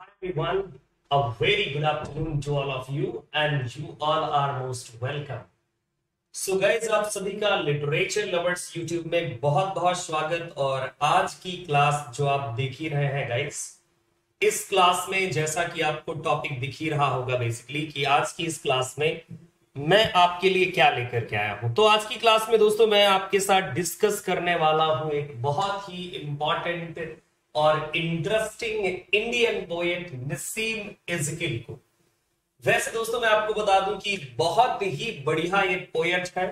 Hi everyone, a very good afternoon to all of you and you all are most welcome. so guys, आप सभी का literature lovers YouTube में बहुत बहुत स्वागत और आज की क्लास जो आप देख ही रहे हैं गाइज इस क्लास में जैसा कि आपको टॉपिक दिख ही रहा होगा बेसिकली कि आज की इस क्लास में मैं आपके लिए क्या लेकर के आया हूं तो आज की क्लास में दोस्तों मैं आपके साथ डिस्कस करने वाला हूं एक बहुत ही इंपॉर्टेंट और interesting Indian poet Nissim Ezekiel को वैसे दोस्तों मैं आपको बता दूं कि बहुत ही बढ़िया ये पोएट है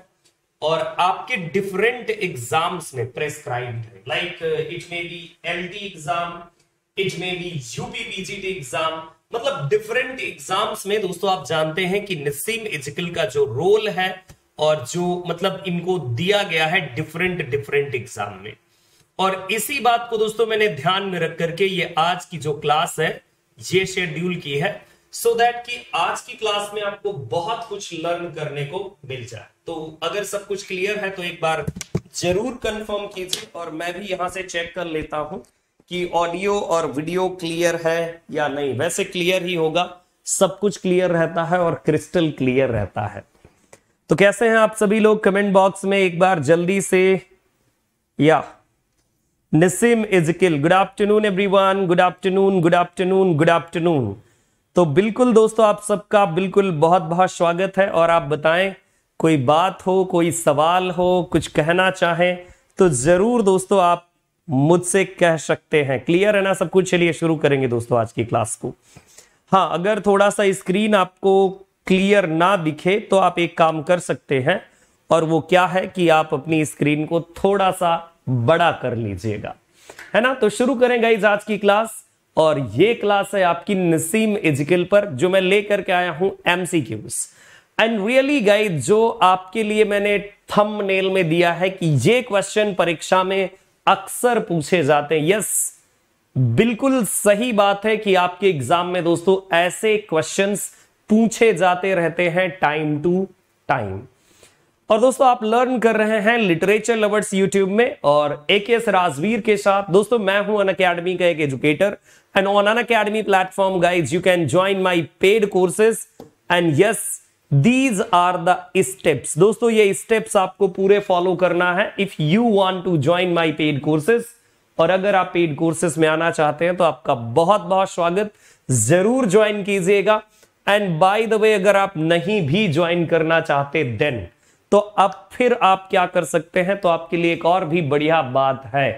और आपके डिफरेंट एग्जाम्स में प्रेस्क्राइब्ड है like it may be L exam it may be UP PGT exam मतलब डिफरेंट एग्जाम्स में दोस्तों आप जानते हैं कि नसीम इजकिल का जो रोल है और जो मतलब इनको दिया गया है डिफरेंट डिफरेंट एग्जाम में और इसी बात को दोस्तों मैंने ध्यान में रख करके ये आज की जो क्लास है ये शेड्यूल की है सो so दैट कि आज की क्लास में आपको बहुत कुछ लर्न करने को मिल जाए तो अगर सब कुछ क्लियर है तो एक बार जरूर कंफर्म कीजिए और मैं भी यहां से चेक कर लेता हूं कि ऑडियो और वीडियो क्लियर है या नहीं वैसे क्लियर ही होगा सब कुछ क्लियर रहता है और क्रिस्टल क्लियर रहता है तो कैसे हैं आप सभी लोग कमेंट बॉक्स में एक बार जल्दी से या Nissim Ezekiel good afternoon everyone good afternoon good afternoon good afternoon तो बिल्कुल दोस्तों आप सबका बिल्कुल बहुत बहुत स्वागत है और आप बताएं कोई बात हो कोई सवाल हो कुछ कहना चाहें तो ज़रूर दोस्तों आप मुझसे कह सकते हैं क्लियर है ना सब कुछ चलिए शुरू करेंगे दोस्तों आज की क्लास को हाँ अगर थोड़ा सा स्क्रीन आपको क्लियर ना दिखे तो आप एक काम कर सकते हैं और वो क्या है कि आप अपनी स्क्रीन को थोड़ा सा बड़ा कर लीजिएगा है ना तो शुरू करें गाइज आज की क्लास और ये क्लास है आपकी नसीम एजिकल पर जो मैं लेकर के आया हूं एमसीक्यूज एंड रियली गाइज जो आपके लिए मैंने थम नेल में दिया है कि ये क्वेश्चन परीक्षा में अक्सर पूछे जाते हैं यस बिल्कुल सही बात है कि आपके एग्जाम में दोस्तों ऐसे क्वेश्चंस पूछे जाते रहते हैं टाइम टू टाइम और दोस्तों आप लर्न कर रहे हैं लिटरेचर लवर्स यूट्यूब में और ए के एस राजवीर के साथ दोस्तों मैं हूं अन अकेडमी का एक educator and on Unacademy platform guide you can join my paid courses and yes these are the steps दोस्तों ये स्टेप्स आपको पूरे फॉलो करना है if you want to join my paid courses और अगर आप पेड कोर्सेस में आना चाहते हैं तो आपका बहुत बहुत स्वागत जरूर ज्वाइन कीजिएगा एंड बाय द वे अगर आप नहीं भी ज्वाइन करना चाहते देन तो अब फिर आप क्या कर सकते हैं तो आपके लिए एक और भी बढ़िया बात है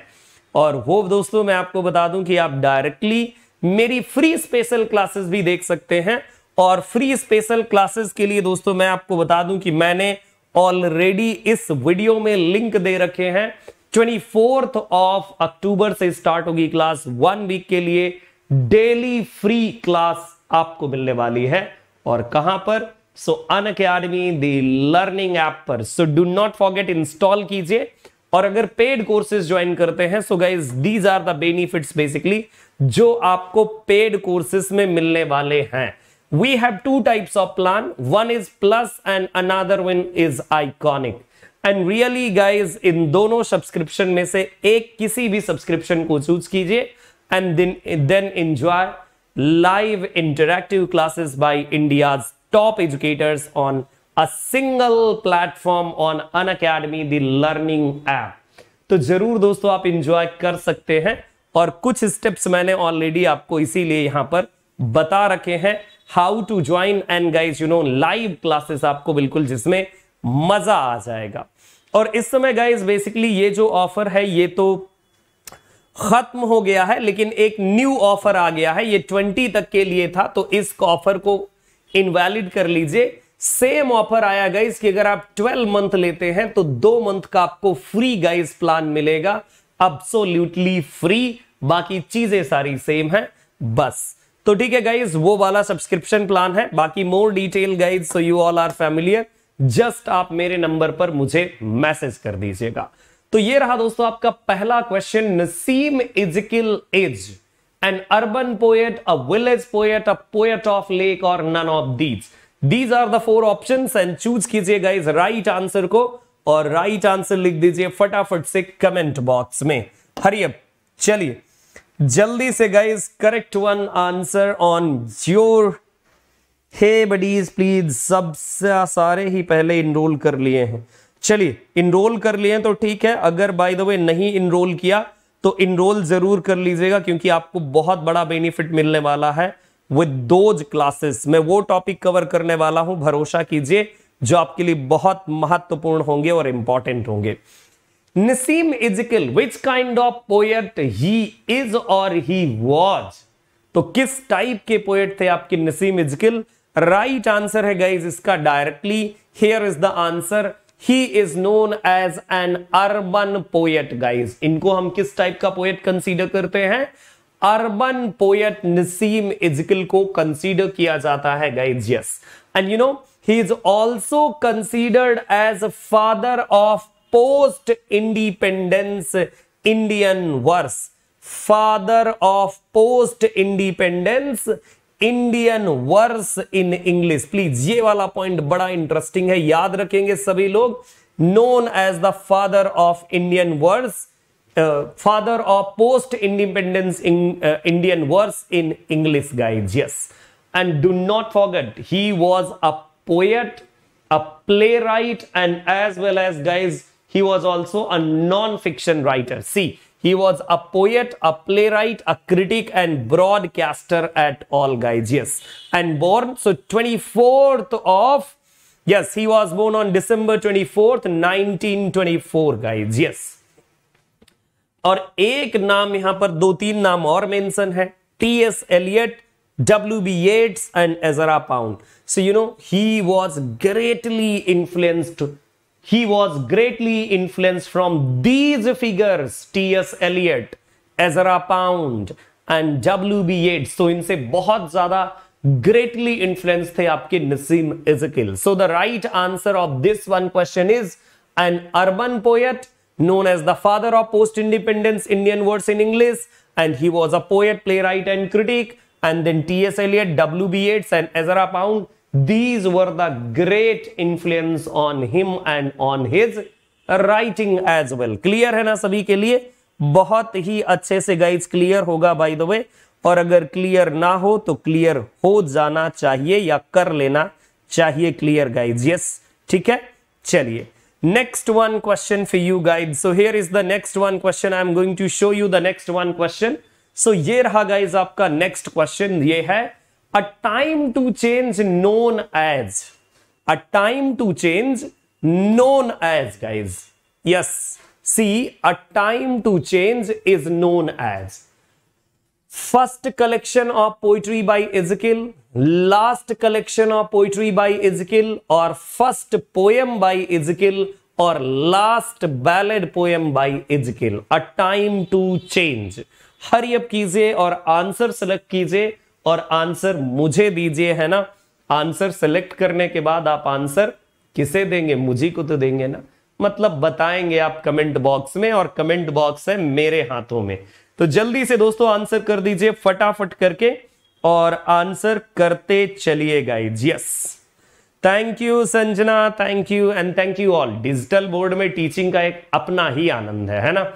और वो दोस्तों मैं आपको बता दूं कि आप डायरेक्टली मेरी फ्री स्पेशल क्लासेस भी देख सकते हैं और फ्री स्पेशल क्लासेस के लिए दोस्तों मैं आपको बता दूं कि मैंने ऑलरेडी इस वीडियो में लिंक दे रखे हैं ट्वेंटी फोर्थ ऑफ अक्टूबर से स्टार्ट होगी क्लास वन वीक के लिए डेली फ्री क्लास आपको मिलने वाली है और कहां पर so Unacademy the learning app पर so do not forget install कीजिए और अगर पेड कोर्सेज ज्वाइन करते हैं so guys these are the benefits basically जो आपको पेड कोर्सेज में मिलने वाले हैं we have two types of plan one is plus and another one is iconic and really guys इन दोनों सब्सक्रिप्शन में से एक किसी भी सब्सक्रिप्शन को चूज कीजिए and then enjoy live interactive classes by India's top educators on a single platform on An Academy, the learning app. तो जरूर दोस्तों आप इंजॉय कर सकते हैं और कुछ स्टेप्स मैंने ऑलरेडी आपको इसीलिए यहां पर बता रखे हैं how to join and guys you know live classes आपको बिल्कुल जिसमें मजा आ जाएगा और इस समय गाइज बेसिकली ये जो ऑफर है ये तो खत्म हो गया है लेकिन एक न्यू ऑफर आ गया है ये 20 तक के लिए था तो इस ऑफर को इनवैलिड कर लीजिए सेम ऑफर आया गाइस कि अगर आप 12 मंथ लेते हैं तो दो मंथ का आपको फ्री गाइस प्लान मिलेगा अब्सोल्यूटली फ्री बाकी चीजें सारी सेम है बस तो ठीक है गाइज वो वाला सब्सक्रिप्शन प्लान है बाकी more detail guys so you all are familiar just आप मेरे नंबर पर मुझे मैसेज कर दीजिएगा तो ये रहा दोस्तों आपका पहला question Nissim Ezekiel as an urban poet, a village poet, a poet of lake or none of these. These are the four options and choose kijiye guys right answer ko aur right answer likh dijiye fatafat se comment box mein hariye chaliye jaldi se guys correct one answer on your hey buddies please सब सारे ही पहले enrol कर लिए हैं चलिए enrol कर लिए हैं तो ठीक है अगर बाय द वे नहीं इनरोल किया तो इनरोल जरूर कर लीजिएगा क्योंकि आपको बहुत बड़ा बेनिफिट मिलने वाला है विद दोज क्लासेस मैं वो टॉपिक कवर करने वाला हूं भरोसा कीजिए जो आपके लिए बहुत महत्वपूर्ण होंगे और इंपॉर्टेंट होंगे Nissim Ezekiel which kind of poet he is और ही वॉज तो किस टाइप के पोएट थे आपके नसीम इजकिल राइट आंसर है गाइज इसका directly here is the answer he is known as an urban poet guys इनको हम किस टाइप का पोएट कंसिडर करते हैं अर्बन पोएट नसीम इजकिल को कंसिडर किया जाता है guys yes and you know he is also considered as father of post independence Indian verse father of post independence Indian verse in English please ये वाला point बड़ा interesting है याद रखेंगे सभी लोग known as the father of Indian verse father of post independence Indian verse in English guys yes and do not forget he was a poet a playwright and as well as guys he was also a non-fiction writer. See, He was a poet, a playwright, a critic, and broadcaster at all guys. Yes. And born, so 24th of, yes, he was born on December 24th, 1924, guys. Yes. और एक नाम यहां पर दो तीन नाम और mention है T S Eliot W B Yeats and Ezra Pound so you know he greatly influenced he was greatly influenced from these figures T.S. Eliot, Ezra Pound and W.B. Yeats. So, तो इनसे बहुत greatly influenced influence थे आपके Ezekiel. So, the right answer of this one question is an urban poet known as the father of post independence indian words in english and he was a poet playwright and critic and then ts eliot wb yeats and ezra pound These were the great influence on him and on his writing as well clear है ना सभी के लिए बहुत ही अच्छे से guys clear होगा बाई द वे और अगर क्लियर ना हो तो क्लियर हो जाना चाहिए या कर लेना चाहिए क्लियर गाइज यस ठीक है चलिए next one question for you guys so here is the next one question I am going to show you the next one question so ये रहा गाइज आपका नेक्स्ट क्वेश्चन ये है a time to change known as a time to change known as guys yes see a time to change is known as first collection of poetry by ezekiel last collection of poetry by ezekiel or first poem by ezekiel or last ballad poem by ezekiel a time to change hurry up कीजिए और answer select कीजिए और answer मुझे दीजिए है ना answer select करने के बाद आप आंसर किसे देंगे मुझे को तो देंगे ना मतलब बताएंगे आप कमेंट बॉक्स में और कमेंट बॉक्स है मेरे हाथों में तो जल्दी से दोस्तों आंसर कर दीजिए फटाफट करके और आंसर करते चलिए guys yes thank you Sanjana thank you and thank you all digital board में टीचिंग का एक अपना ही आनंद है है ना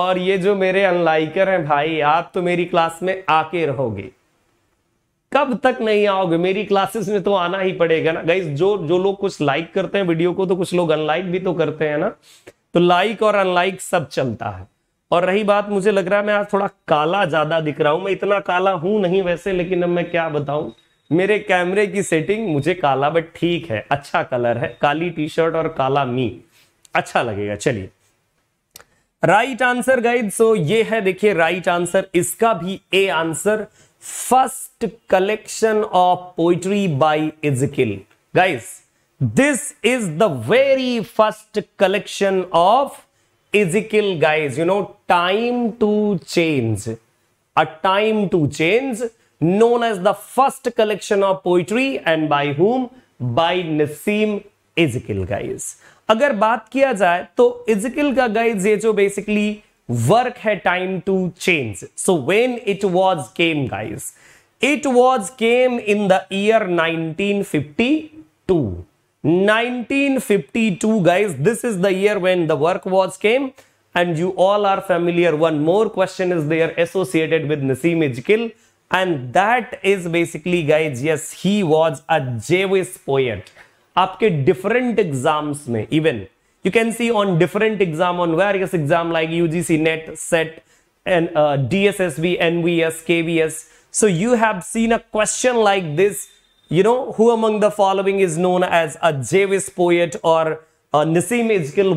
और ये जो मेरे अनलाइकर हैं भाई आप तो मेरी क्लास में आके रहोगे कब तक नहीं आओगे मेरी क्लासेस में तो आना ही पड़ेगा ना गाइज जो जो लोग कुछ लाइक करते हैं वीडियो को तो कुछ लोग अनलाइक भी तो करते हैं ना तो लाइक और अनलाइक सब चलता है और रही बात मुझे लग रहा है मैं आज थोड़ा काला ज्यादा दिख रहा हूं मैं इतना काला हूं नहीं वैसे लेकिन अब मैं क्या बताऊं मेरे कैमरे की सेटिंग मुझे काला बट ठीक है अच्छा कलर है काली टी शर्ट और काला मी अच्छा लगेगा चलिए राइट आंसर गाइड सो ये है देखिए राइट आंसर इसका भी A answer first collection of poetry by Ezekiel. Guys, this is the very first collection of Ezekiel, guys. You know, Time to Change. A Time to Change known as the first collection of poetry and by whom? By Nassim Ezekiel, guys. अगर बात किया जाए तो इजिकिल का guys ये जो basically work had time to change. So when it was came guys, it was came in the year 1952. 1952 guys, this is the year when the work was came and you all are familiar. One more question is there associated with Nassim Ejkil and that is basically guys, yes, he was a Jewish poet. आपके different exams में even you can see on different exam, on various exam like UGC, NET, SET, and uh, DSSB, NVS, KVS. So you have seen a question like this, you know, who among the following is known as a Javis poet or uh, Nisim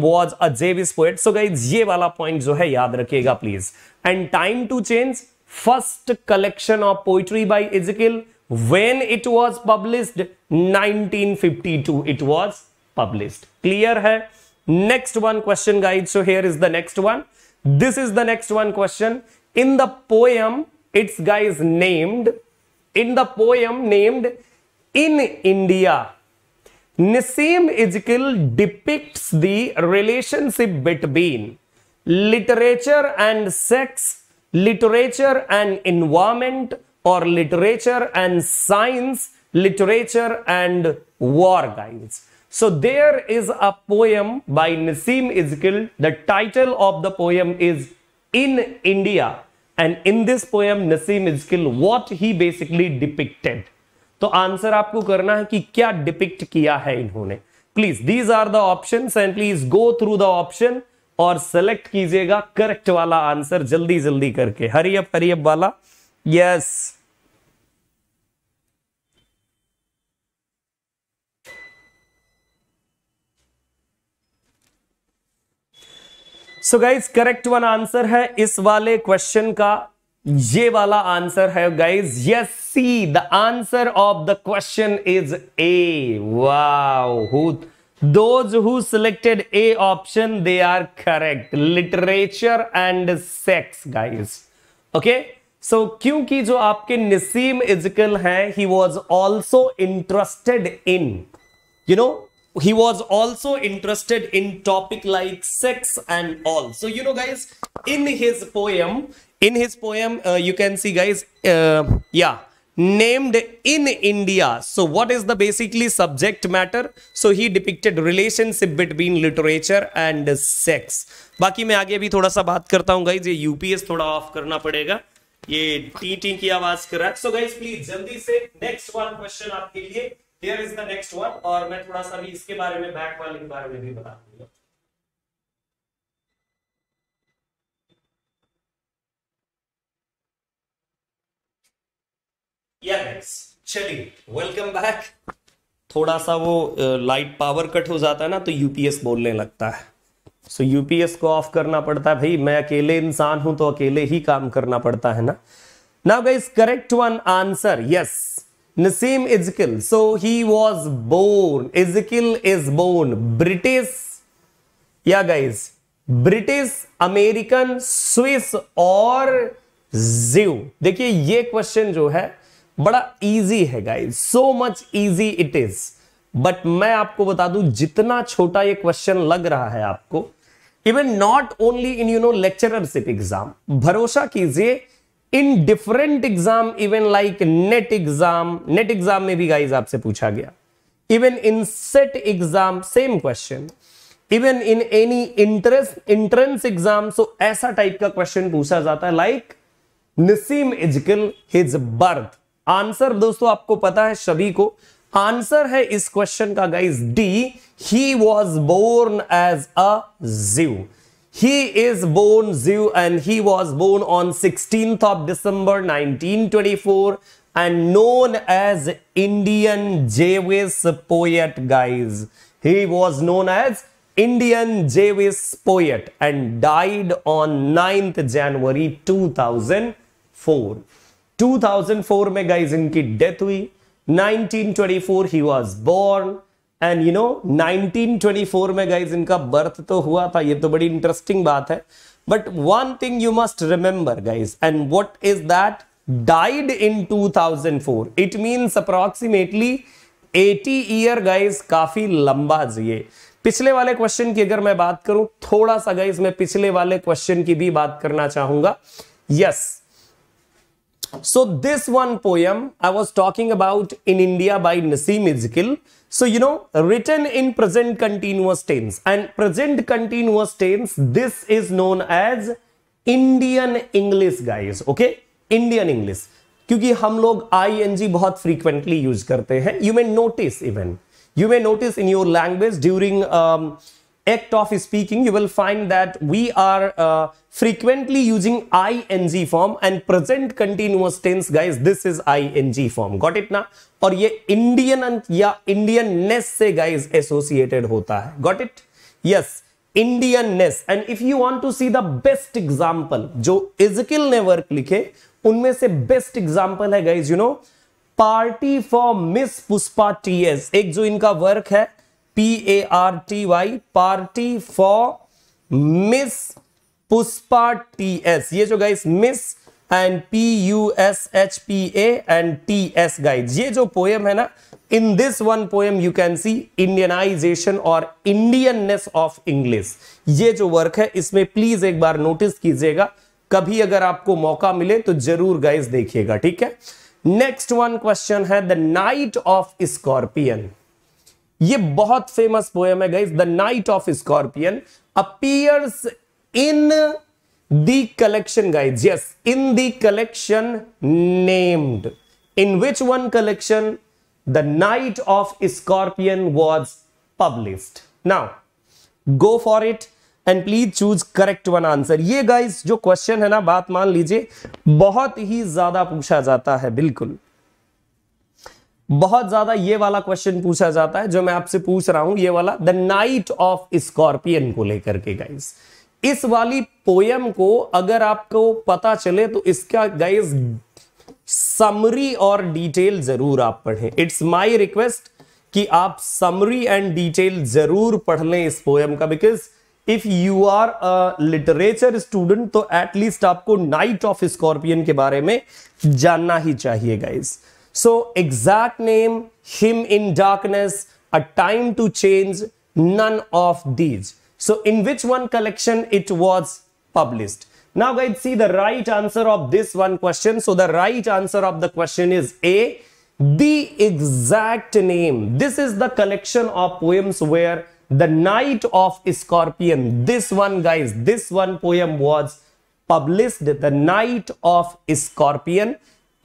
was a Javis poet. So guys, ये वाला point जो है याद रखिएगा please. And time to change, first collection of poetry by Ezekiel when it was published 1952 it was published clear है Next one question guide. So here is the next one. This is the next one question. In the poem, its guy is named. In the poem named In India, Nisim Ijkil depicts the relationship between literature and sex, literature and environment, or literature and science, literature and war, guys. So there is a poem by Nasim Izkil. The title of the poem is In India. And in this poem, Nasim Izkil, what he basically depicted. तो answer आपको करना है कि क्या depict किया है इन्होंने please these are the option and please go through the option और सेलेक्ट कीजिएगा करेक्ट वाला आंसर जल्दी जल्दी करके हरियप हरियप वाला yes yes. So guys correct one answer है इस वाले क्वेश्चन का ये वाला आंसर है guys yes see the answer of the question is A wow those who selected A option they are correct literature and sex guys okay so क्योंकि जो आपके निसीम इजकल हैं he was also interested in you know he was also interested in topic like sex and all so you know guys in his poem in his poem uh, you can see guys uh, yeah named in india so what is the basically subject matter so he depicted relationship between literature and sex बाकी मैं आगे भी थोड़ा सा बात करता हूं guys. ये UPS थोड़ा off करना पड़ेगा ये TT टी की आवाज कर रहा है सो गाइज प्लीज जल्दी से नेक्स्ट वन क्वेश्चन आपके लिए here is the next one और मैं थोड़ा सा भी इसके बारे में बैक वाले के बारे में भी बता दूंगा चलिए वेलकम बैक थोड़ा सा वो लाइट पावर कट हो जाता है ना तो यूपीएस बोलने लगता है सो so, यूपीएस को ऑफ करना पड़ता है भाई मैं अकेले इंसान हूं तो अकेले ही काम करना पड़ता है ना now guys correct one answer yes Nassim Ezekiel. So he was born. Ezekiel is born. British. Yeah, guys. British, American, Swiss or Jew. देखिए ये क्वेश्चन जो है बड़ा इजी है guys so much easy it is but मैं आपको बता दू जितना छोटा ये क्वेश्चन लग रहा है आपको even not only in you know lectureship exam भरोसा कीजिए in different exam even like NET exam NET exam में भी गाइज आपसे पूछा गया even in SET exam same question even in any interest entrance exam so ऐसा type का question पूछा जाता है like Nissim Ezekiel his birth answer दोस्तों आपको पता है सभी को आंसर है इस क्वेश्चन का guys D he was born as a Jew He is born Zhu and he was born on 16th of December 1924 and known as Indian Javis poet guys. He was known as Indian Javis poet and died on 9th January 2004. 2004 में in इनकी death hui. 1924 he was born. And you know 1924 में guys इनका birth तो हुआ था ये तो बड़ी इंटरेस्टिंग बात है but one thing you must remember guys and what is that two thousand 2004 it mean approximately eighty year guys काफी लंबा जिए पिछले वाले क्वेश्चन की अगर मैं बात करूं थोड़ा सा गाइज मैं पिछले वाले क्वेश्चन की भी बात करना चाहूंगा yes yes, So this one poem I was talking about in India by Naseem Izkil. So you know written in present continuous tense and present continuous tense this is known as Indian English, guys. Okay, Indian English. क्योंकि हम लोग आई बहुत frequently use करते हैं you may notice even you may notice in your language during act of speaking, you will find that we are uh, frequently using ing form and present continuous tense, guys. This is ing form. Got it na aur ye Indian या Indianness se guys associated hota hai Got it? Yes. Indianness. And if you want to see the best example, jo ezekiel ne work likhe unme se best example hai guys you know party for miss Pushpa T S एक जो इनका work है P A R T Y party for miss Pushpa T S ये जो guys miss and P U S H P A and T S guys ये जो poem है ना in this one poem you can see Indianization और Indianness of English ये जो work है इसमें प्लीज एक बार नोटिस कीजिएगा कभी अगर आपको मौका मिले तो जरूर गाइज देखिएगा ठीक है नेक्स्ट वन क्वेश्चन है द नाइट ऑफ स्कॉर्पियन ये बहुत फेमस पोएम है guys the night of scorpion appears in the collection guys yes in the collection named in which one collection the night of scorpion was published now go for it and please choose correct one answer ये guys जो question है ना बात मान लीजिए बहुत ही ज्यादा पूछा जाता है बिल्कुल बहुत ज्यादा ये वाला क्वेश्चन पूछा जाता है जो मैं आपसे पूछ रहा हूं ये वाला द नाइट ऑफ स्कॉर्पियन को लेकर के गाइस इस वाली पोयम को अगर आपको पता चले तो इसका गाइस समरी और डिटेल जरूर आप पढ़ें इट्स माय रिक्वेस्ट कि आप समरी एंड डिटेल जरूर पढ़ लें इस पोयम का because if you are a literature student तो एटलीस्ट आपको नाइट ऑफ स्कॉर्पियन के बारे में जानना ही चाहिए guys So exact name, him in darkness, a time to change, none of these. So in which one collection it was published? Now guys see the right answer of this one question. So the right answer of the question is A. The exact name. This is the collection of poems where the Night of Scorpion. This one guys, this one poem was published. The Night of Scorpion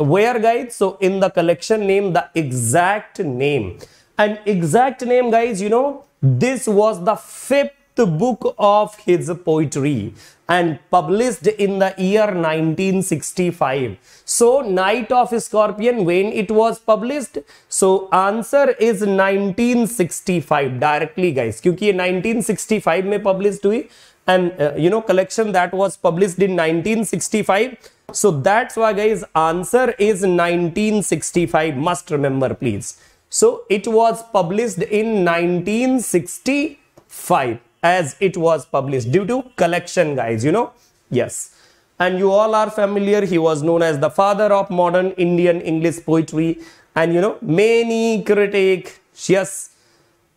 where guys so in the collection name the exact name and exact name guys you know this was the fifth book of his poetry and published in the year 1965 so night of scorpion when it was published so answer is 1965 directly guys Because 1965 may published हुई and uh, you know collection that was published in 1965 so that's why guys answer is 1965 must remember please. So it was published in 1965 as it was published due to collection guys you know yes and you all are familiar he was known as the father of modern Indian English poetry and you know many critic yes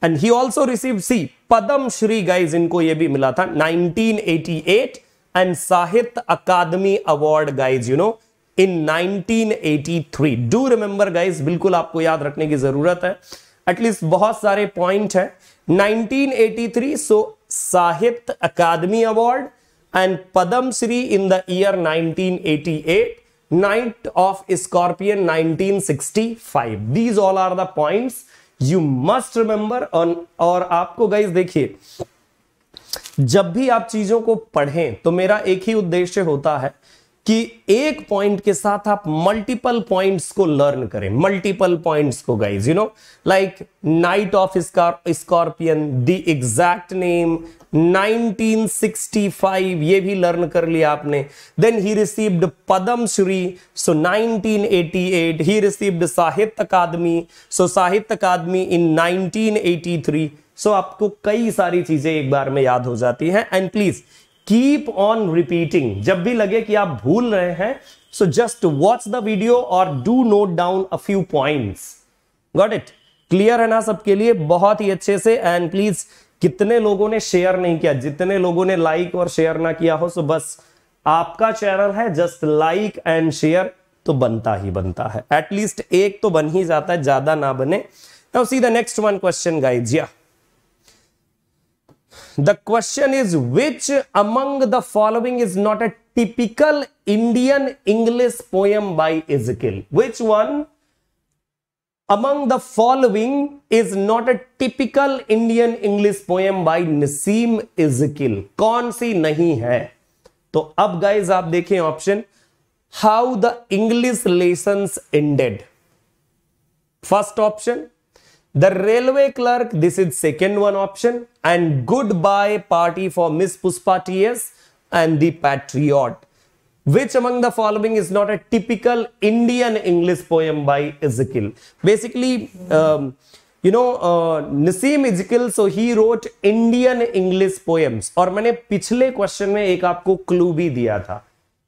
and he also received see Padam Shri, guys इनको ye bhi mila tha 1988 and Sahitya Akademi award guys you know in 1983 do remember guys बिल्कुल आपको याद रखने की जरूरत है at least बहुत सारे पॉइंट है 1983 so Sahitya Akademi award and Padma in the year 1988 night of scorpion 1965 these all are the points you must remember और आपको गाइज देखिए जब भी आप चीजों को पढ़ें तो मेरा एक ही उद्देश्य होता है कि एक पॉइंट के साथ आप मल्टीपल पॉइंट्स को लर्न करें मल्टीपल पॉइंट्स को guys you know like night of scorpion the exact name 1965 ये भी लर्न कर लिया आपने then he received Padam Shri so 1988 he received Sahitya Akademi so Sahitya academy in 1983 so so, आपको कई सारी चीजें एक बार में याद हो जाती हैं and please keep on repeating जब भी लगे कि आप भूल रहे हैं so just watch the video और do note down a few points got it clear है ना सबके लिए बहुत ही अच्छे से एंड प्लीज कितने लोगों ने शेयर नहीं किया जितने लोगों ने लाइक और शेयर ना किया हो सो बस आपका चैनल है जस्ट लाइक एंड शेयर तो बनता ही बनता है एटलीस्ट एक तो बन ही जाता है ज्यादा ना बने now see the next one question guys yeah the question is which among the following is not a typical Indian English poem by is which one among the following is not a typical Indian English poem by Nissim is कौन सी नहीं है तो अब गाइज आप देखें option how the English lesson ended first option The railway clerk, this is second one option. And goodbye party for Miss Puspa TS and the patriot. Which among the following is not a typical Indian English poem by Ezekiel? Basically, um, you know, uh, Nasim Ezekiel, so he wrote Indian English poems. और मैंने पिछले question में एक आपको clue भी दिया था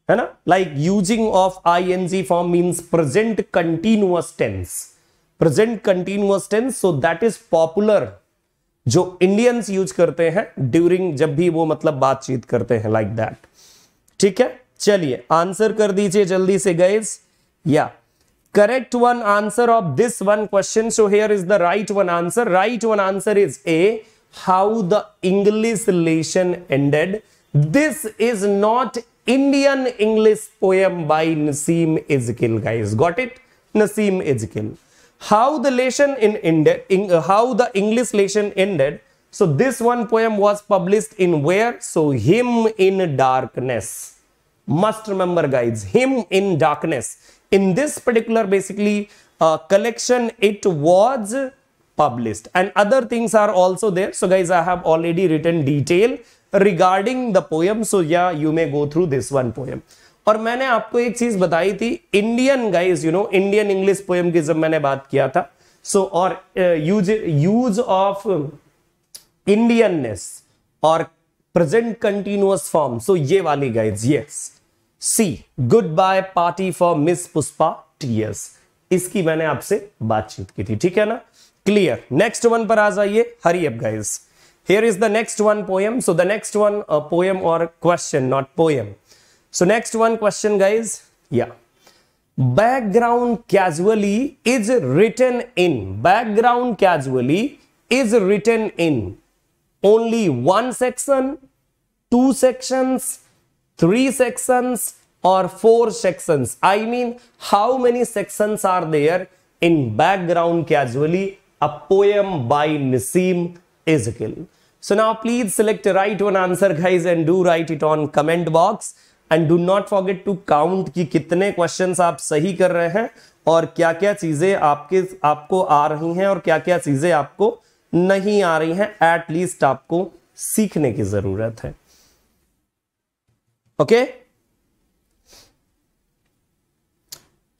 है ना like using of I N G form means present continuous tense present continuous tense so that is popular जो इंडियंस यूज करते हैं ड्यूरिंग जब भी वो मतलब बातचीत करते हैं लाइक दैट ठीक है चलिए आंसर कर दीजिए जल्दी से गैस या correct one answer of this one question so here is the right one answer right one answer is A how the English lesson ended this is not Indian English poem by Nissim Ezekiel guys got it Nissim Ezekiel how the relation ended, in, uh, how the English lesson ended. So this one poem was published in where? So him in darkness. Must remember guys, him in darkness. In this particular basically uh, collection, it was published and other things are also there. So guys, I have already written detail regarding the poem. So yeah, you may go through this one poem. और मैंने आपको एक चीज बताई थी Indian guys you know Indian English poem की जब मैंने बात किया था सो so, और यूज यूज ऑफ इंडियननेस और प्रेजेंट कंटिन्यूअस फॉर्म सो ये वाली guys yes see goodbye party for miss Pushpa T S इसकी मैंने आपसे बातचीत की थी ठीक है ना क्लियर नेक्स्ट वन पर आ जाइए हरी अब guys here is the next one poem so the next one poem और question not poem So next one question guys. Yeah. Background casually is written in. Background casually is written in only one section, two sections, three sections or four sections. I mean how many sections are there in background casually a poem by Nisim Ezekiel. So now please select the right one answer guys and do write it on comment box. And do not forget to count कि कितने question आप सही कर रहे हैं और क्या क्या चीजें आपके आपको आ रही हैं और क्या क्या चीजें आपको नहीं आ रही हैं एटलीस्ट आपको सीखने की जरूरत है okay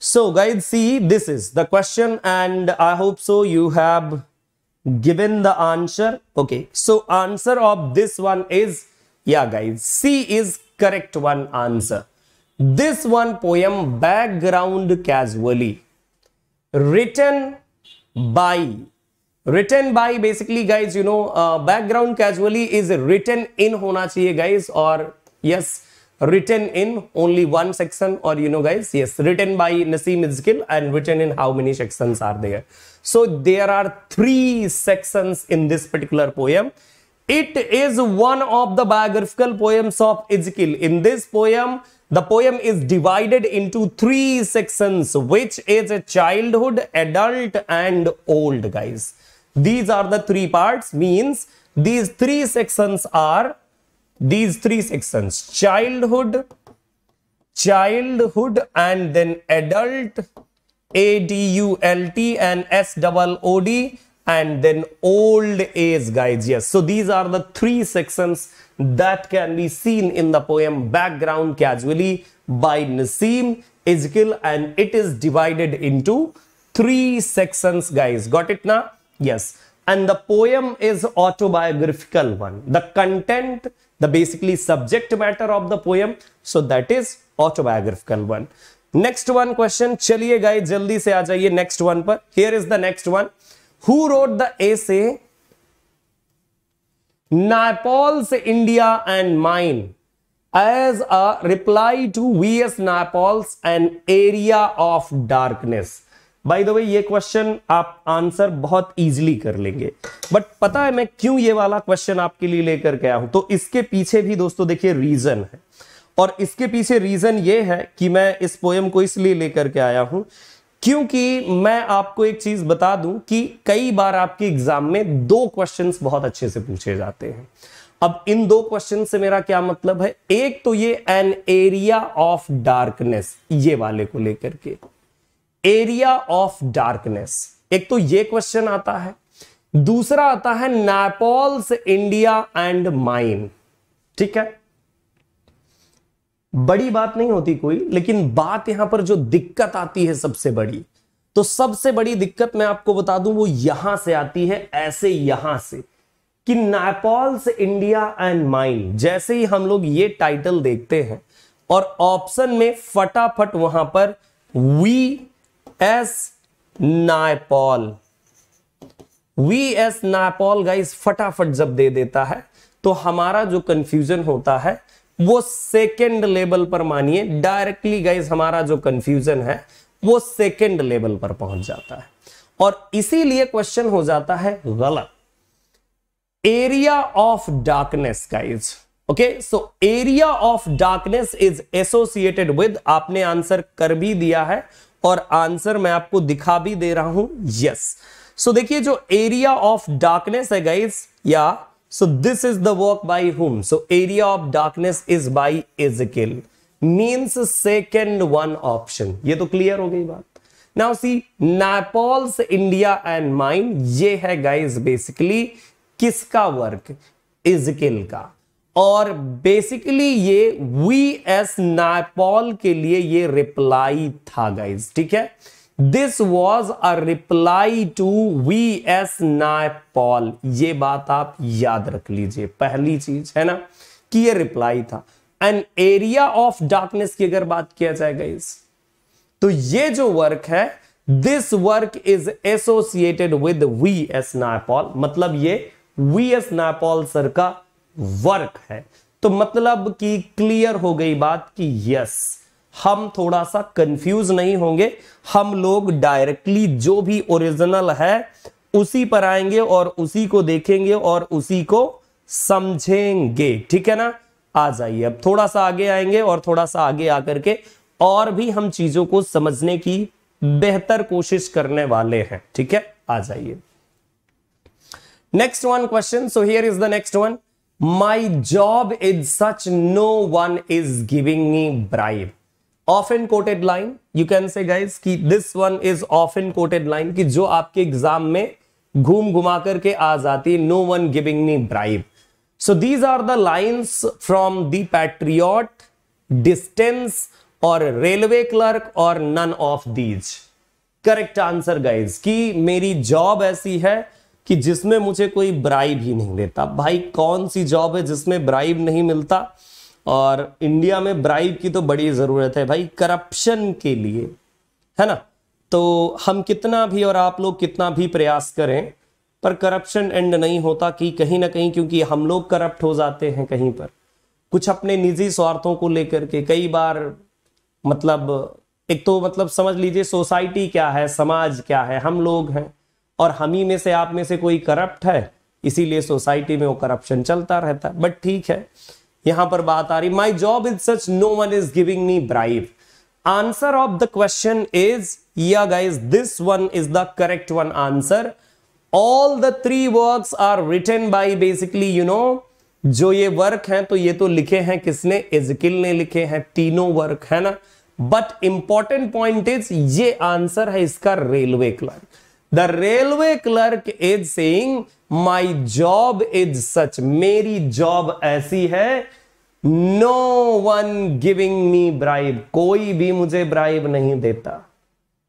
so guys see this is the question and I hope so you have given the answer okay so answer of this one is yeah guys c is correct one answer. This one poem, Background Casually, written by, written by basically guys, you know, uh, Background Casually is written in hona chahiye guys or yes, written in only one section or you know guys yes written by Nasim Izgil and written in how many sections are there so there are three sections in this particular poem It is one of the biographical poems of Ezekiel. In this poem, the poem is divided into three sections, which is a childhood, adult, and old, guys. These are the three parts, means these three sections are these three sections childhood, childhood, and then adult, A D U L T, and o d and then old age guides yes so these are the three sections that can be seen in the poem background casually by nasim ezekiel and it is divided into three sections guys got it now yes and the poem is autobiographical one the content the basically subject matter of the poem so that is autobiographical one next one question chaliye guys jaldi se aa jaiye next one par here is the next one wrote the essay essay India and mine as a reply to V S Nepal's and area of darkness by the way ये क्वेश्चन आप answer बहुत easily कर लेंगे but पता है मैं क्यों ये वाला क्वेश्चन आपके लिए लेकर गया हूं तो इसके पीछे भी दोस्तों देखिए रीजन है और इसके पीछे रीजन ये है कि मैं इस पोएम को इसलिए लेकर के आया हूं क्योंकि मैं आपको एक चीज बता दूं कि कई बार आपके एग्जाम में दो क्वेश्चंस बहुत अच्छे से पूछे जाते हैं अब इन दो क्वेश्चन से मेरा क्या मतलब है एक तो ये एन एरिया ऑफ डार्कनेस ये वाले को लेकर के एरिया ऑफ डार्कनेस एक तो ये क्वेश्चन आता है दूसरा आता है नेपोल्स इंडिया एंड माइन ठीक है बड़ी बात नहीं होती कोई लेकिन बात यहां पर जो दिक्कत आती है सबसे बड़ी तो सबसे बड़ी दिक्कत मैं आपको बता दूं वो यहां से आती है ऐसे यहां से कि नायपॉल्स इंडिया एंड माइन जैसे ही हम लोग ये टाइटल देखते हैं और ऑप्शन में फटाफट वहां पर V S Naipaul V S Naipaul guys फटाफट जब दे देता है तो हमारा जो कंफ्यूजन होता है वो सेकेंड लेवल पर मानिए डायरेक्टली गाइज हमारा जो कंफ्यूजन है वो सेकेंड लेवल पर पहुंच जाता है और इसीलिए क्वेश्चन हो जाता है गलत area of darkness guys okay so area of darkness is associated with आपने आंसर कर भी दिया है और आंसर मैं आपको दिखा भी दे रहा हूं यस सो देखिए जो एरिया ऑफ डार्कनेस है गाइज या So this is the work by whom? So area of darkness is by Ezekiel. Means second one option. ये तो क्लियर हो गई बात now see Naipaul's India and mind ये है गाइज बेसिकली किसका वर्क इजकिल का और बेसिकली ये वी एस नेपाल के लिए ये रिप्लाई था गाइज ठीक है this was a reply to V S Naipaul ये बात आप याद रख लीजिए पहली चीज है ना कि ये रिप्लाई था एन एरिया ऑफ डार्कनेस की अगर बात किया जाएगा इस तो ये जो वर्क है this work is associated with V S Naipaul मतलब ये वी एस नायपॉल सर का वर्क है तो मतलब कि क्लियर हो गई बात कि यस हम थोड़ा सा कंफ्यूज नहीं होंगे हम लोग डायरेक्टली जो भी ओरिजिनल है उसी पर आएंगे और उसी को देखेंगे और उसी को समझेंगे ठीक है ना आ जाइए अब थोड़ा सा आगे आएंगे और थोड़ा सा आगे आकर के और भी हम चीजों को समझने की बेहतर कोशिश करने वाले हैं ठीक है आ जाइए next one question so here is the next one my job is such no one is giving me bribe often quoted line you can say guys कि this one is often quoted line कि जो आपके exam में घूम घुमा करके आ जाती है no one giving me bribe so these are the lines from the patriot distance और रेलवे क्लर्क और none of these correct answer guys कि मेरी जॉब ऐसी है कि जिसमें मुझे कोई ब्राइब ही नहीं देता भाई कौन सी जॉब है जिसमें ब्राइब नहीं मिलता और इंडिया में ब्राइब की तो बड़ी ज़रूरत है भाई करप्शन के लिए है ना तो हम कितना भी और आप लोग कितना भी प्रयास करें पर करप्शन एंड नहीं होता कि कहीं ना कहीं क्योंकि हम लोग करप्ट हो जाते हैं कहीं पर कुछ अपने निजी स्वार्थों को लेकर के कई बार मतलब एक तो मतलब समझ लीजिए सोसाइटी क्या है समाज क्या है हम लोग हैं और हम ही में से आप में से कोई करप्ट है इसीलिए सोसाइटी में वो करप्शन चलता रहता है बट ठीक है यहां पर बात आ रही my job is such no one is giving me bribe answer of the question is yeah guys this one is the correct one answer all the three work are return by basically you know जो ये work हैं तो ये तो लिखे हैं किसने इजकिल ने लिखे हैं तीनों वर्क है ना बट इंपॉर्टेंट पॉइंट इज ये आंसर है इसका railway clerk the railway clerk is saying my job is such मेरी जॉब ऐसी है no one giving me bribe कोई भी मुझे ब्राइब नहीं देता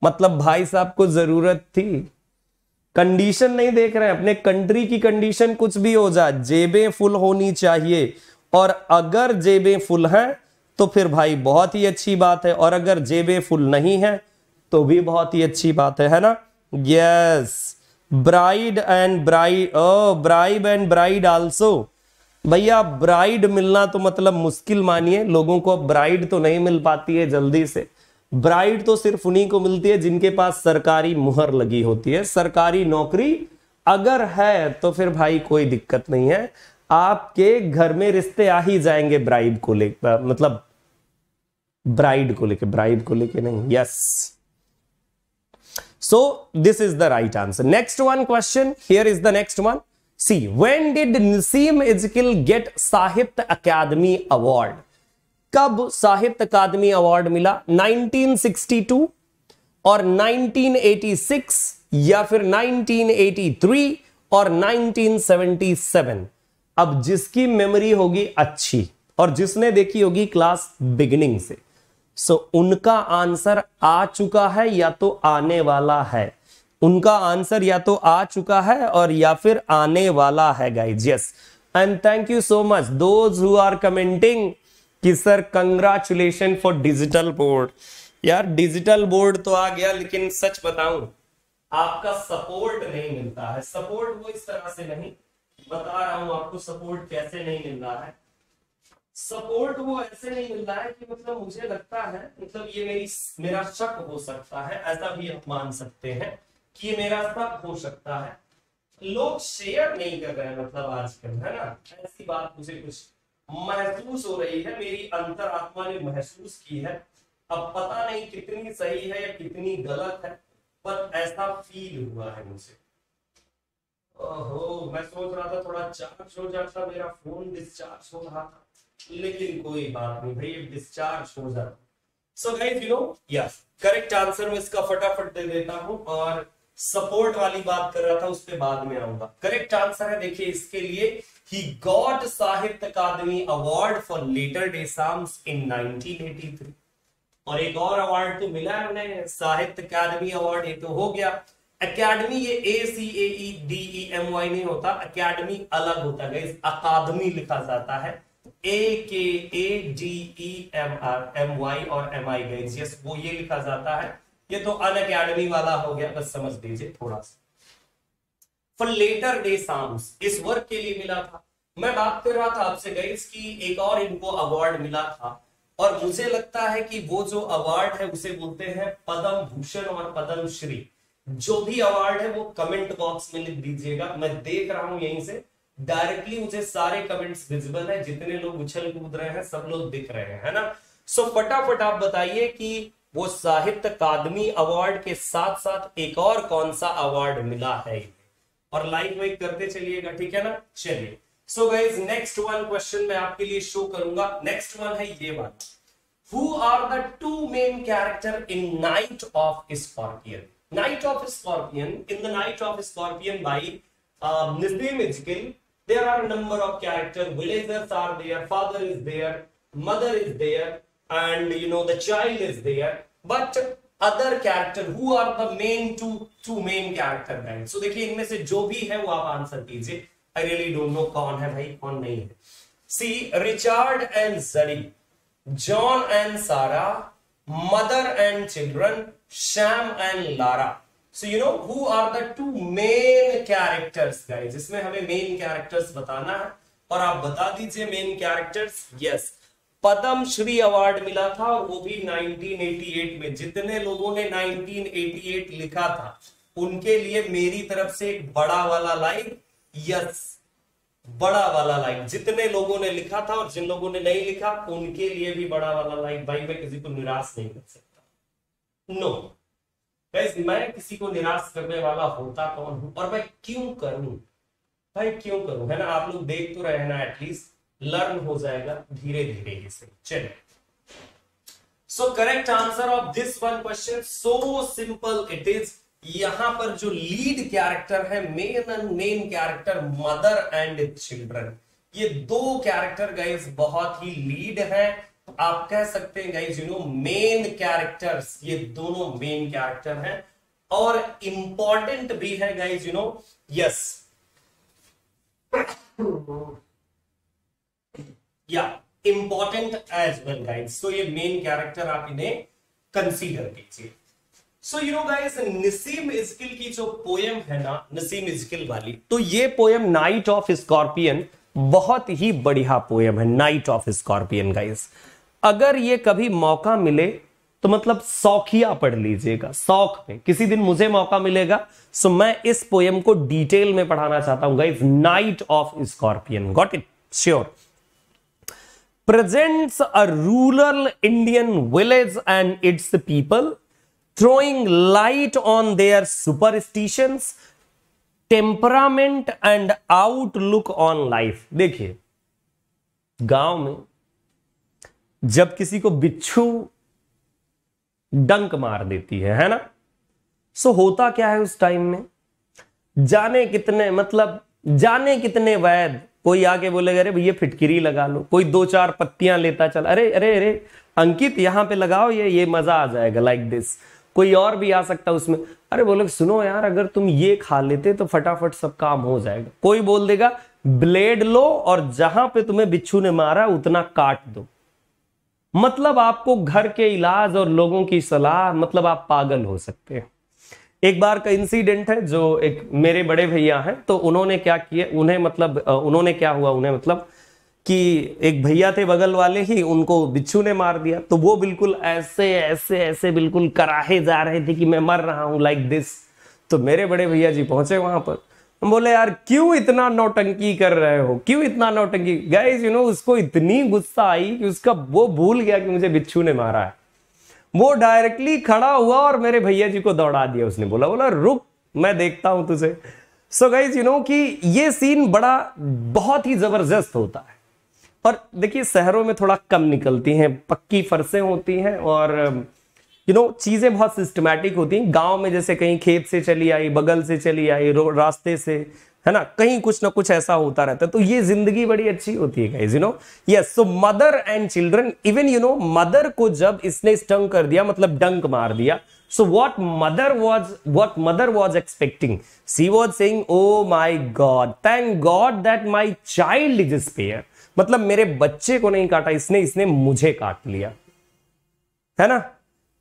मतलब भाई साहब को जरूरत थी कंडीशन नहीं देख रहे हैं अपने कंट्री की कंडीशन कुछ भी हो जाए जेबें फुल होनी चाहिए और अगर जेबें फुल हैं तो फिर भाई बहुत ही अच्छी बात है और अगर जेबें फुल नहीं है तो भी बहुत ही अच्छी बात है है ना yes bride and bride bribe and bride also भैया ब्राइड मिलना तो मतलब मुश्किल मानिए लोगों को अब ब्राइड तो नहीं मिल पाती है जल्दी से ब्राइड तो सिर्फ उन्हीं को मिलती है जिनके पास सरकारी मुहर लगी होती है सरकारी नौकरी अगर है तो फिर भाई कोई दिक्कत नहीं है आपके घर में रिश्ते आ ही जाएंगे ब्राइड को लेकर मतलब ब्राइड को लेके ब्राइड को लेके नहीं yes so this is the right answer next one question here is the next one see when did Nissim Ezekiel get Sahitya Akademi award कब साहित्य अकादमी अवार्ड मिला 1962 और 1986 या फिर 1983 और 1977 अब जिसकी मेमोरी होगी अच्छी और जिसने देखी होगी क्लास बिगिनिंग से सो so, उनका आंसर आ चुका है या तो आने वाला है उनका आंसर या तो आ चुका है और या फिर आने वाला है guys yes and thank you so much those who are commenting कि sir congratulation for digital board यार डिजिटल बोर्ड तो आ गया लेकिन सच बताऊं आपका सपोर्ट नहीं मिलता है सपोर्ट वो इस तरह से नहीं बता रहा हूं आपको सपोर्ट कैसे नहीं मिल रहा है सपोर्ट वो ऐसे नहीं मिल रहा है कि मतलब मुझे लगता है मतलब ये मेरी मेरा शक हो सकता है ऐसा भी आप मान सकते हैं कि ये मेरा तब हो सकता है लोग शेयर नहीं कर रहे हैं मतलब आजकल है ना ऐसी बात मुझे कुछ महसूस हो रही है मेरी अंतरात्मा ने महसूस की है अब पता नहीं कितनी सही है या कितनी गलत है पर ऐसा फील हुआ है मुझे ओहो मैं सोच रहा था थोड़ा चार्ज हो जाता मेरा फोन डिस्चार्ज हो रहा था लेकिन कोई बात नहीं भाई डिस्चार्ज हो जाता so guys you know yes correct answer मैं इसका फटाफट दे देता हूं और सपोर्ट वाली बात कर रहा था उस पर बाद में आऊंगा करेक्ट आंसर है देखिए इसके लिए ही got Sahitya Akademi award for latter day psalms in 1983 और एक और अवार्ड तो मिला है उन्हें साहित्य अकादमी अवार्ड ये तो हो गया अकेडमी ये A C A D E M Y नहीं होता अकेडमी अलग होता है अकादमी लिखा जाता है A K A D E M R M Y और एम आई गई वो ये लिखा जाता है ये तो अन अकेडमी वाला हो गया बस समझ लीजिए थोड़ा सा फॉर लेटर डे साम्स इस वर्क के लिए मिला था मैं बात कर रहा था आपसे गाइस कि एक और इनको अवार्ड मिला था और मुझे लगता है कि वो जो अवार्ड है उसे बोलते हैं पद्म भूषण और पद्म श्री जो भी अवार्ड है वो कमेंट बॉक्स में लिख दीजिएगा मैं देख रहा हूं यहीं से डायरेक्टली मुझे सारे कमेंट्स विजिबल है जितने लोग उछल कूद रहे हैं सब लोग दिख रहे हैं है ना सो फटाफट आप बताइए कि वो साहित्य अकादमी अवार्ड के साथ साथ एक और कौन सा अवार्ड मिला है और लाइक वाइक करते चलिएगा ठीक है ना चलिए so guys next one question मैं आपके लिए शो करूंगा नेक्स्ट वन है ये one who are the two main character in night of scorpion night of scorpion in the night of scorpion by Nazim Ijkil, there are a number of characters. Villagers are there, father is there, mother is there, and you know the child is there. But other character who are the main two two main character guys so देखिए इनमें से जो भी है वो आप answer कीजिए I really don't know कौन है भाई कौन नहीं है see Richard and Jerry John and Sara mother and children Shyam and Lara so you know who are the two main characters guys इसमें हमें मेन कैरेक्टर्स बताना है और आप बता दीजिए main characters yes Padma Shri award मिला था और वो भी 1988 में जितने लोगों ने 1988 लिखा था उनके लिए मेरी तरफ से एक बड़ा वाला लाइक यस बड़ा वाला लाइक जितने लोगों ने लिखा था और जिन लोगों ने नहीं लिखा उनके लिए भी बड़ा वाला लाइक भाई मैं किसी को निराश नहीं कर सकता नो no. मैं किसी को निराश करने वाला होता कौन हूं और मैं क्यों करूं भाई क्यों करूं है ना आप लोग देख तो रहे ना एटलीस्ट लर्न हो जाएगा धीरे धीरे इसे चलिए so correct answer of this one question so simple it is यहां पर जो लीड कैरेक्टर है main and main character mother and children ये दो कैरेक्टर गाइज बहुत ही लीड है आप कह सकते हैं guys you know main characters ये दोनों मेन कैरेक्टर हैं और इंपॉर्टेंट भी है guys you know yes yeah important as well guys so ये मेन कैरेक्टर आप इन्हें कंसीडर कीजिए so you know guys Nissim Ezekiel की जो पोयम है ना नसीम इजकिल वाली तो ये पोयम नाइट ऑफ स्कॉर्पियन बहुत ही बढ़िया पोयम है नाइट ऑफ स्कॉर्पियन गाइस अगर ये कभी मौका मिले तो मतलब सौखिया पढ़ लीजिएगा शौक में किसी दिन मुझे मौका मिलेगा सो मैं इस पोयम को डिटेल में पढ़ाना चाहता हूं guys night of scorpion got it sure presents a rural Indian village and its people, throwing light on their superstitions, temperament and outlook on life. dekhiye gaon mein जब किसी को बिच्छू डंक मार देती है है ना सो होता क्या है उस टाइम में जाने कितने मतलब जाने कितने वैद्य कोई आके बोलेगा अरे भैया फिटकिरी लगा लो कोई दो चार पत्तियां लेता चल अरे अरे अरे अंकित यहाँ पे लगाओ ये ये मजा आ जाएगा लाइक दिस कोई और भी आ सकता है उसमें अरे बोले सुनो यार अगर तुम ये खा लेते तो फटाफट सब काम हो जाएगा कोई बोल देगा ब्लेड लो और जहां पे तुम्हें बिच्छू ने मारा उतना काट दो मतलब आपको घर के इलाज और लोगों की सलाह मतलब आप पागल हो सकते हैं एक बार का इंसिडेंट है जो एक मेरे बड़े भैया हैं तो उन्होंने क्या किए उन्हें मतलब उन्होंने क्या हुआ उन्हें मतलब कि एक भैया थे बगल वाले ही उनको बिच्छू ने मार दिया तो वो बिल्कुल ऐसे ऐसे ऐसे बिल्कुल कराहे जा रहे थे कि मैं मर रहा हूँ लाइक दिस तो मेरे बड़े भैया जी पहुंचे वहां पर बोले यार क्यों इतना नौटंकी कर रहे हो क्यों इतना नौटंकी गाइज यू नो उसको इतनी गुस्सा आई कि उसका वो भूल गया कि मुझे बिच्छू ने मारा है वो डायरेक्टली खड़ा हुआ और मेरे भैया जी को दौड़ा दिया उसने बोला बोला रुक मैं देखता हूं तुझे सो गाइज यू नो कि ये सीन बड़ा बहुत ही जबरदस्त होता है और देखिए शहरों में थोड़ा कम निकलती हैं पक्की फरसें होती हैं और यू नो चीज़ें बहुत सिस्टमैटिक होती हैं गांव में जैसे कहीं खेत से चली आई बगल से चली आई रास्ते से है ना कहीं कुछ ना कुछ ऐसा होता रहता है तो ये जिंदगी बड़ी अच्छी होती है you know yes so mother and children even you know mother को जब इसने स्टंग कर दिया मतलब डंक मार दिया so what mother was what mother was expecting she was saying oh my god thank god that my child is spare मतलब मेरे बच्चे को नहीं काटा इसने इसने मुझे काट लिया है ना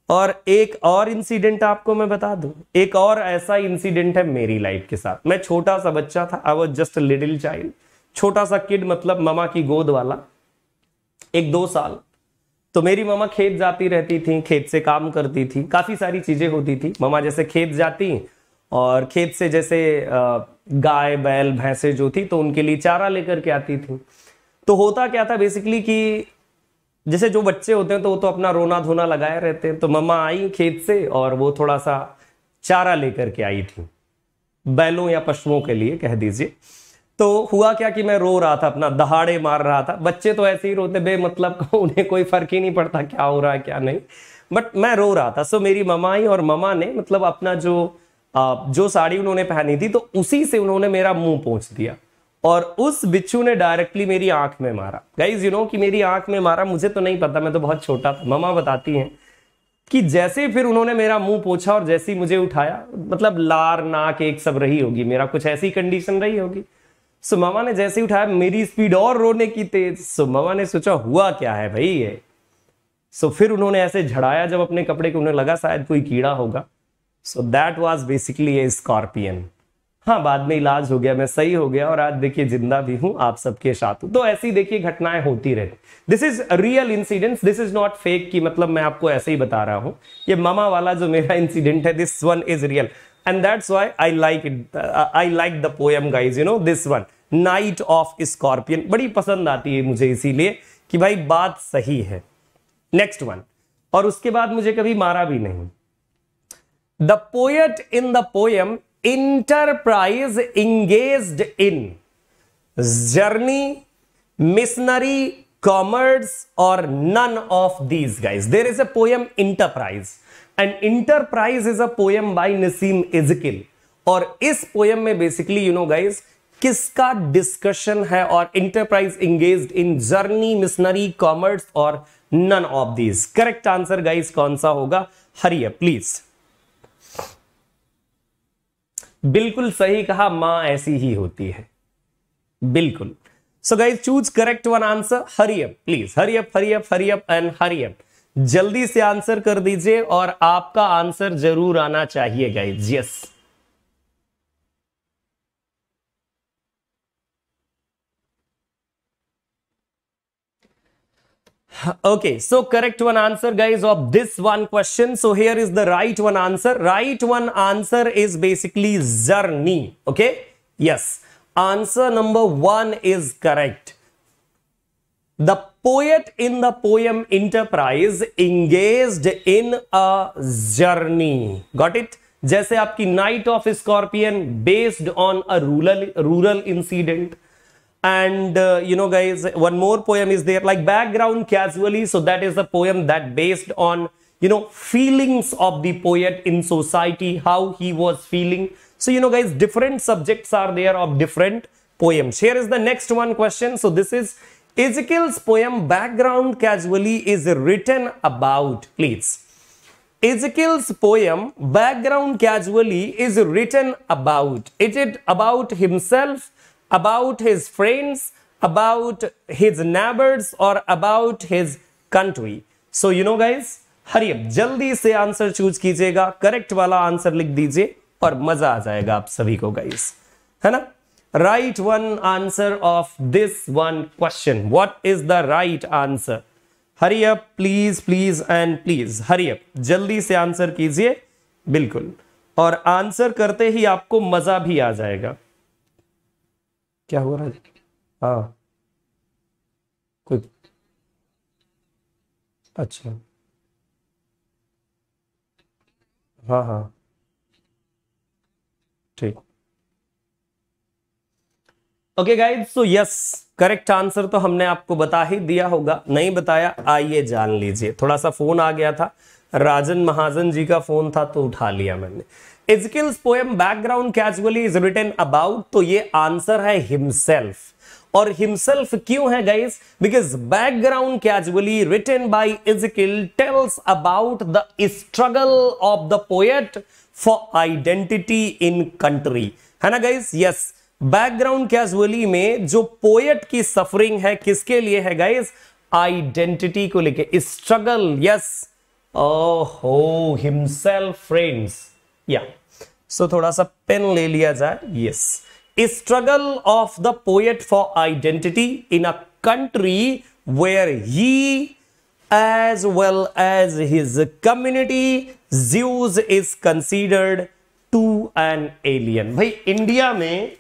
और एक और इंसिडेंट आपको मैं बता दू एक और ऐसा इंसिडेंट है मेरी लाइफ के साथ मैं छोटा सा बच्चा था I was just little child छोटा सा किड मतलब ममा की गोद वाला एक दो साल तो मेरी ममा खेत जाती रहती थी खेत से काम करती थी काफी सारी चीजें होती थी ममा जैसे खेत जाती और खेत से जैसे गाय बैल भैंसे जो थी तो उनके लिए चारा लेकर के आती थी तो होता क्या था बेसिकली कि जैसे जो बच्चे होते हैं तो वो तो अपना रोना धोना लगाए रहते हैं तो मम्मा आई खेत से और वो थोड़ा सा चारा लेकर के आई थी बैलों या पशुओं के लिए कह दीजिए तो हुआ क्या कि मैं रो रहा था अपना दहाड़े मार रहा था बच्चे तो ऐसे ही रोते बे मतलब उन्हें कोई फर्क ही नहीं पड़ता क्या हो रहा है क्या नहीं बट मैं रो रहा था सो मेरी मम्मा आई और मम्मा ने मतलब अपना जो जो साड़ी उन्होंने पहनी थी तो उसी से उन्होंने मेरा मुंह पहुंच दिया और उस बिच्छू ने डायरेक्टली मेरी आंख में मारा गाइज यू नो कि मेरी आंख में मारा मुझे तो नहीं पता मैं तो बहुत छोटा था ममा बताती हैं कि जैसे फिर उन्होंने मेरा मुंह पोछा और जैसे ही मुझे उठाया मतलब लार नाक एक सब रही होगी मेरा कुछ ऐसी कंडीशन रही होगी सो so, मामा ने जैसे ही उठाया मेरी स्पीड और रोने की तेज सो so, मामा ने सोचा हुआ क्या है भाई ये सो फिर उन्होंने ऐसे झड़ाया जब अपने कपड़े को उन्हें लगा शायद कोई कीड़ा होगा so that was basically a scorpion हाँ बाद में इलाज हो गया मैं सही हो गया और आज देखिए जिंदा भी हूं आप सबके साथ तो ऐसी देखिए घटनाएं होती रहती this is real incident this is not fake की मतलब मैं आपको ऐसे ही बता रहा हूं ये मामा वाला जो मेरा इंसिडेंट है this one is real and that's why I like it I like the poem guys you know this one night of scorpion बड़ी पसंद आती है मुझे इसीलिए कि भाई बात सही है नेक्स्ट वन और उसके बाद मुझे कभी मारा भी नहीं the poet in the poem enterprise engage in journey missionary commerce और none of these guys there is a poem enterprise and enterprise is a poem by Nissim Ezekiel और इस पोयम में बेसिकली यू नो गाइज किसका discussion है और enterprise engage in journey missionary commerce और none of these correct answer guys कौन सा होगा हरिये प्लीज बिल्कुल सही कहा मां ऐसी ही होती है बिल्कुल so guys choose correct one answer hurry up please hurry up hurry up hurry up and hurry up जल्दी से आंसर कर दीजिए और आपका आंसर जरूर आना चाहिए guys yes yes. Okay, so correct one answer guys of this one question. So here is the right one answer. Right one answer is basically journey. Okay, yes. Answer number one is correct. The poet in the poem Enterprise engaged in a journey. Got it? जैसे आपकी Night of Scorpion based on a rural rural incident and uh, you know guys one more poem is there like background casually so that is the poem that based on you know feelings of the poet in society how he was feeling so you know guys different subjects are there of different poems here is the next one question so this is ezekiel's poem background casually is written about please ezekiel's poem background casually is written about it is about himself about his friends about his neighbours और about his country so you know guys hurry जल्दी से answer choose कीजिएगा correct वाला answer लिख दीजिए और मजा आ जाएगा आप सभी को गाइज है ना right one answer of this one question what is the right answer hurry please please and please hurry जल्दी से आंसर कीजिए बिल्कुल और आंसर करते ही आपको मजा भी आ जाएगा क्या हो रहा है हाँ कोई अच्छा हाँ हाँ ठीक okay guys so yes correct answer तो हमने आपको बता ही दिया होगा नहीं बताया आइए जान लीजिए थोड़ा सा फोन आ गया था राजन महाजन जी का फोन था तो उठा लिया मैंने Ezekiel's poem background casually is written about तो ये आंसर है हिमसेल्फ और हिमसेल्फ क्यों है guys because background casually written by Ezekiel tells about the struggle of the poet for identity in country है ना गाइस यस बैकग्राउंड कैजुअली में जो पोएट की सफरिंग है किसके लिए है गाइस आइडेंटिटी को लेके स्ट्रगल यस ओ हो हिमसेल्फ फ्रेंड्स या सो थोड़ा सा पेन ले लिया जाए yes struggle of the poet for identity in a country where he as well as his community Jews is considered to an alien भाई इंडिया में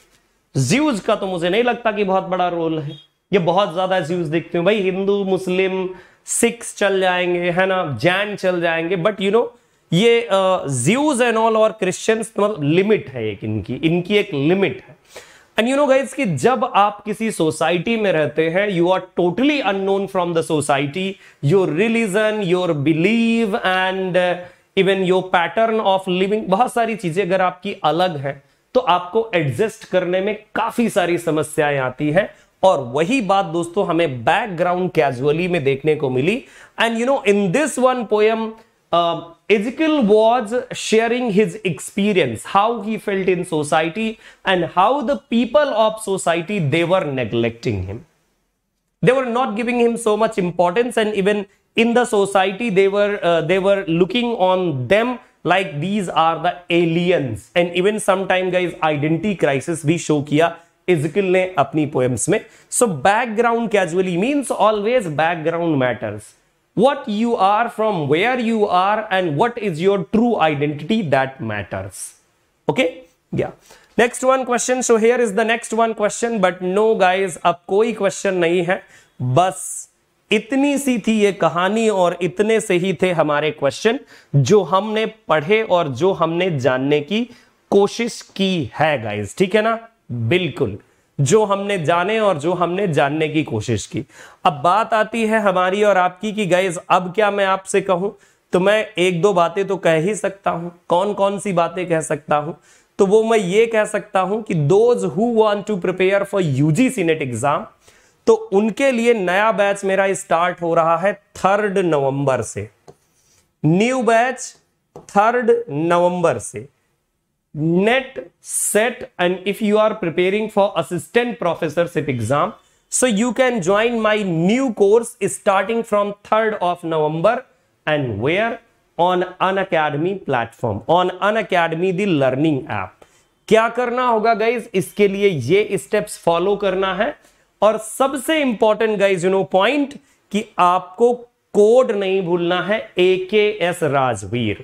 ज्यूज का तो मुझे नहीं लगता कि बहुत बड़ा रोल है ये बहुत ज्यादा ज्यूज देखते हैं भाई हिंदू मुस्लिम सिख चल जाएंगे है ना जैन चल जाएंगे बट यू नो ये ज्यूज एंड ऑल और क्रिश्चियंस मतलब लिमिट है एक इनकी इनकी एक लिमिट है एंड यू नो गाइज कि जब आप किसी सोसाइटी में रहते हैं you are totally unknown from the society your religion your believe and even your pattern of living बहुत सारी चीजें अगर आपकी अलग है तो आपको एडजस्ट करने में काफी सारी समस्याएं आती है और वही बात दोस्तों हमें बैकग्राउंड कैजुअली में देखने को मिली and you know in this one poem Ezekiel was sharing his experience, how he felt in society and how the people of society, they were neglecting him. They were not giving him so much importance and even in the society, they were, uh, they were looking on them like these are the aliens. And even sometime guys, identity crisis we show kiya Ezekiel ने apni poems So background casually means always background matters. what you are, from where you are, and what is your true identity that matters. Okay? Yeah. next one question so here is the next one question but no guys ab koi question nahi hai bas इतनी सी थी ये कहानी और इतने से ही थे हमारे question जो हमने पढ़े और जो हमने जानने की कोशिश की है गाइस ठीक है ना बिल्कुल जो हमने जाने और जो हमने जानने की कोशिश की अब बात आती है हमारी और आपकी कि गाइज अब क्या मैं आपसे कहूं तो मैं एक दो बातें तो कह ही सकता हूं कौन कौन सी बातें कह सकता हूं तो वो मैं ये कह सकता हूं कि those who want to prepare for UGC NET exam तो उनके लिए नया बैच मेरा स्टार्ट हो रहा है थर्ड नवंबर से न्यू बैच थर्ड नवंबर से net set and if you are preparing for assistant professorship exam so you can join my new course starting from 3rd of november and where on unacademy platform on unacademy the learning app क्या करना होगा guys इसके लिए ये steps follow करना है और सबसे important guys you know point कि आपको कोड नहीं भूलना है A K S Rajveer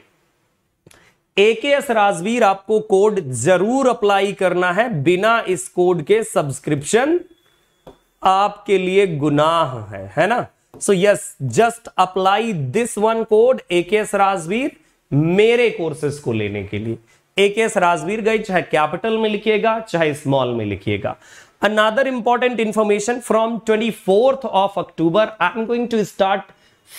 A K S Rajveer आपको कोड जरूर अप्लाई करना है बिना इस कोड के सब्सक्रिप्शन आपके लिए गुनाह है है ना so yes just apply this one code A K S Rajveer मेरे कोर्सेस को लेने के लिए ए के एस राजवीर गई चाहे कैपिटल में लिखिएगा चाहे स्मॉल में लिखिएगा another important information from twenty fourth of October I am going to start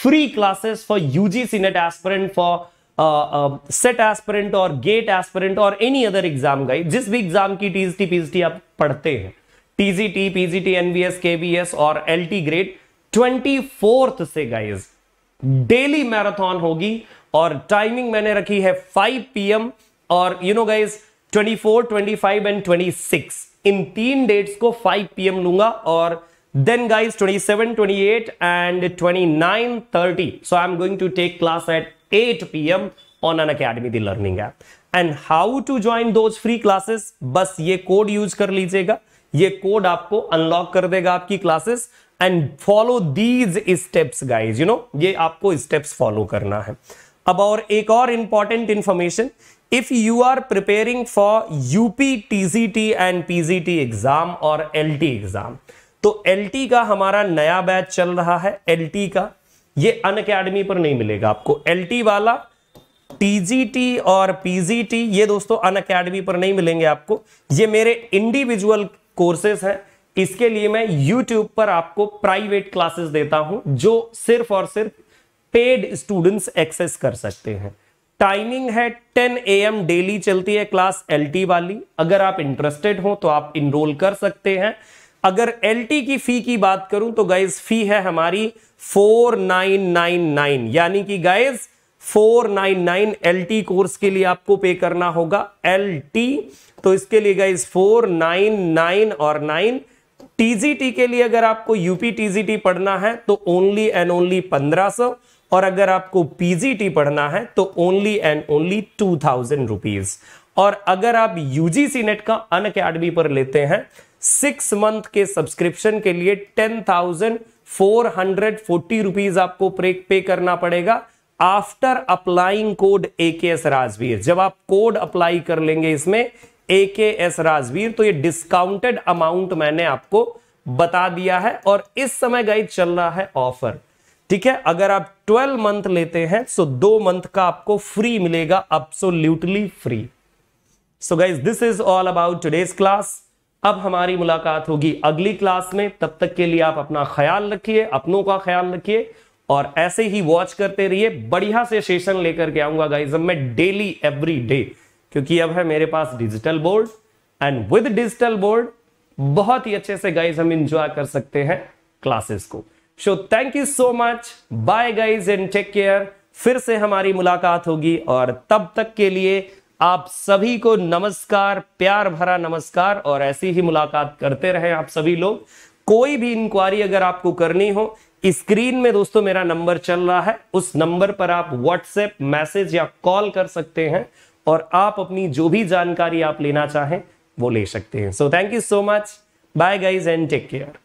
free classes for UGC NET aspirant for SET aspirant और गेट एस्परेंट और एनी अदर एग्जाम गाइड जिस भी एग्जाम की टीजीटी पीजीटी आप पढ़ते हैं टीजीटी पीजीटी एनवीएस केबीएस और एलटी ग्रेड ट्वेंटी फोर्थ से गाइज डेली मैराथन होगी और टाइमिंग मैंने रखी है 5 पीएम और यू नो गाइज 24, 25 एंड 26 इन तीन डेट्स को 5 पीएम लूंगा और then guys 27, 28 and 29, 30 so I am going to take class at 8 pm on an academy the learning app and how to join those free classes बस ये code use कर लीजिएगा ये कोड आपको अनलॉक कर देगा आपकी classes and follow these steps guys you know ये आपको स्टेप्स फॉलो करना है अब और एक और important information if you are preparing for UP, TCT and PGT exam और LT एग्जाम तो टी का हमारा नया बैच चल रहा है टी का ये अन अकेडमी पर नहीं मिलेगा आपको एल वाला टीजीटी और पीजीटी ये दोस्तों अन अकेडमी पर नहीं मिलेंगे आपको ये मेरे इंडिविजुअल कोर्सेज हैं इसके लिए मैं यूट्यूब पर आपको प्राइवेट क्लासेस देता हूं जो सिर्फ और सिर्फ पेड स्टूडेंट्स एक्सेस कर सकते हैं टाइमिंग है 10 एम डेली चलती है क्लास एलटी वाली अगर आप इंटरेस्टेड हो तो आप इनरोल कर सकते हैं अगर एल की फी की बात करूं तो गाइज फी है हमारी 4999 यानी कि गाइज 499 एलटी कोर्स के लिए आपको पे करना होगा एल तो इसके लिए गाइज 499 और 9 टीजीटी के लिए अगर आपको यूपी टीजीटी पढ़ना है तो ओनली एंड ओनली 1500 और अगर आपको पीजीटी पढ़ना है तो only and only two thousand rupees और अगर आप यूजीसी नेट का अन अकेडमी पर लेते हैं सिक्स मंथ के सब्सक्रिप्शन के लिए ten thousand four hundred forty rupees आपको पे करना पड़ेगा after applying code A K S Rajveer जब आप कोड अप्लाई कर लेंगे इसमें ए के एस राजवीर तो ये डिस्काउंटेड अमाउंट मैंने आपको बता दिया है और इस समय गाइड चल रहा है ऑफर ठीक है अगर आप 12 मंथ लेते हैं सो दो मंथ का आपको फ्री मिलेगा absolutely free so guys this is all about today's class अब हमारी मुलाकात होगी अगली क्लास में तब तक के लिए आप अपना ख्याल रखिए अपनों का ख्याल रखिए और ऐसे ही वॉच करते रहिए बढ़िया से सेशन लेकर के आऊंगा गाइज अब मैं डेली एवरी डे क्योंकि अब है मेरे पास digital board and with digital board बहुत ही अच्छे से गाइज हम इंजॉय कर सकते हैं क्लासेस को so thank you so much bye guys and take care फिर से हमारी मुलाकात होगी और तब तक के लिए आप सभी को नमस्कार प्यार भरा नमस्कार और ऐसी ही मुलाकात करते रहे आप सभी लोग कोई भी इंक्वायरी अगर आपको करनी हो स्क्रीन में दोस्तों मेरा नंबर चल रहा है उस नंबर पर आप व्हाट्सएप मैसेज या कॉल कर सकते हैं और आप अपनी जो भी जानकारी आप लेना चाहें वो ले सकते हैं so thank you so much bye guys and take care